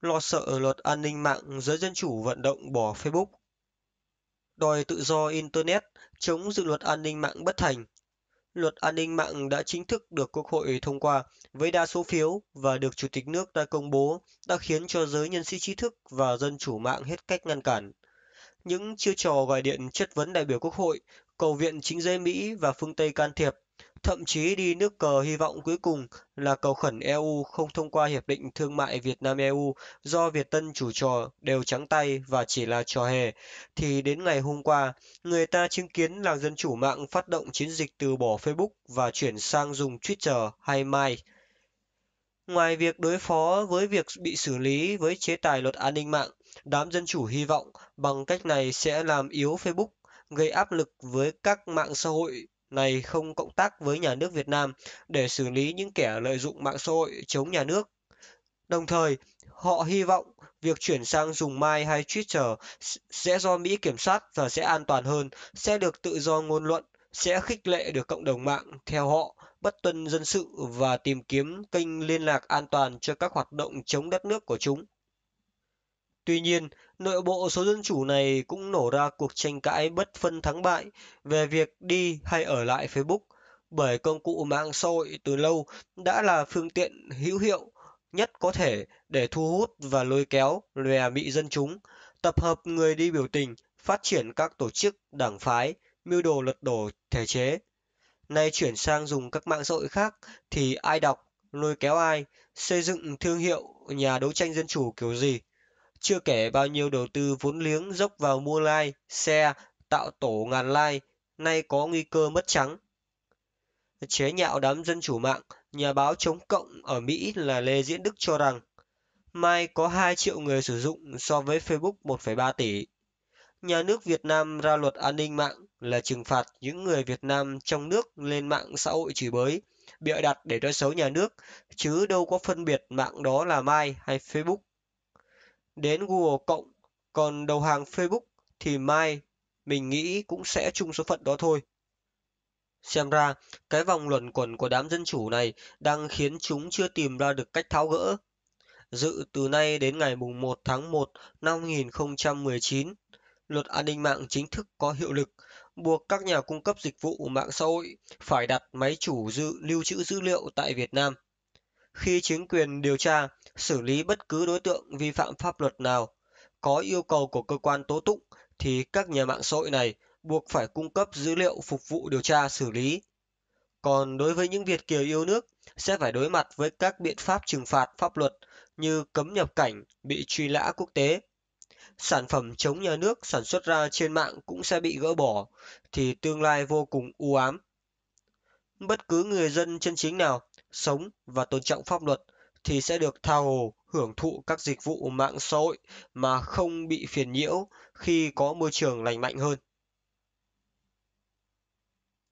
lo sợ luật an ninh mạng giới dân chủ vận động bỏ Facebook. Đòi tự do internet chống dự luật an ninh mạng bất thành. Luật an ninh mạng đã chính thức được Quốc hội thông qua với đa số phiếu và được Chủ tịch nước đã công bố đã khiến cho giới nhân sĩ trí thức và dân chủ mạng hết cách ngăn cản. Những chiêu trò gọi điện chất vấn đại biểu Quốc hội, cầu viện chính giới Mỹ và phương Tây can thiệp thậm chí đi nước cờ hy vọng cuối cùng là cầu khẩn EU không thông qua hiệp định thương mại Việt Nam EU do Việt Tân chủ trò đều trắng tay và chỉ là trò hề thì đến ngày hôm qua, người ta chứng kiến là dân chủ mạng phát động chiến dịch từ bỏ Facebook và chuyển sang dùng Twitter hay Mai. Ngoài việc đối phó với việc bị xử lý với chế tài luật an ninh mạng, đám dân chủ hy vọng bằng cách này sẽ làm yếu Facebook gây áp lực với các mạng xã hội này không cộng tác với nhà nước Việt Nam để xử lý những kẻ lợi dụng mạng xã hội chống nhà nước. Đồng thời, họ hy vọng việc chuyển sang dùng Mai hay Twitter sẽ do Mỹ kiểm soát và sẽ an toàn hơn, sẽ được tự do ngôn luận, sẽ khích lệ được cộng đồng mạng theo họ bất tuân dân sự và tìm kiếm kênh liên lạc an toàn cho các hoạt động chống đất nước của chúng. Tuy nhiên, nội bộ số dân chủ này cũng nổ ra cuộc tranh cãi bất phân thắng bại về việc đi hay ở lại Facebook, bởi công cụ mạng xã hội từ lâu đã là phương tiện hữu hiệu nhất có thể để thu hút và lôi kéo lòe bị dân chúng, tập hợp người đi biểu tình, phát triển các tổ chức, đảng phái, mưu đồ lật đổ thể chế. Nay chuyển sang dùng các mạng xã hội khác thì ai đọc, lôi kéo ai, xây dựng thương hiệu nhà đấu tranh dân chủ kiểu gì chưa kể bao nhiêu đầu tư vốn liếng dốc vào mua lai, xe, tạo tổ ngàn lai, nay có nguy cơ mất trắng. Chế nhạo đám dân chủ mạng, nhà báo chống cộng ở Mỹ là Lê Diễn Đức cho rằng Mai có 2 triệu người sử dụng so với Facebook 1,3 tỷ. Nhà nước Việt Nam ra luật an ninh mạng là trừng phạt những người Việt Nam trong nước lên mạng xã hội chửi bới, bịa đặt để nói xấu nhà nước, chứ đâu có phân biệt mạng đó là Mai hay Facebook đến Google cộng, còn đầu hàng Facebook thì mai mình nghĩ cũng sẽ chung số phận đó thôi. Xem ra, cái vòng luẩn quẩn của đám dân chủ này đang khiến chúng chưa tìm ra được cách tháo gỡ. Dự từ nay đến ngày mùng 1 tháng 1 năm 2019, luật an ninh mạng chính thức có hiệu lực, buộc các nhà cung cấp dịch vụ mạng xã hội phải đặt máy chủ dự lưu trữ dữ liệu tại Việt Nam khi chính quyền điều tra xử lý bất cứ đối tượng vi phạm pháp luật nào có yêu cầu của cơ quan tố tụng thì các nhà mạng xã hội này buộc phải cung cấp dữ liệu phục vụ điều tra xử lý. Còn đối với những Việt kiều yêu nước sẽ phải đối mặt với các biện pháp trừng phạt pháp luật như cấm nhập cảnh, bị truy lã quốc tế. Sản phẩm chống nhà nước sản xuất ra trên mạng cũng sẽ bị gỡ bỏ thì tương lai vô cùng u ám. Bất cứ người dân chân chính nào sống và tôn trọng pháp luật thì sẽ được tha hồ hưởng thụ các dịch vụ mạng xã hội mà không bị phiền nhiễu khi có môi trường lành mạnh hơn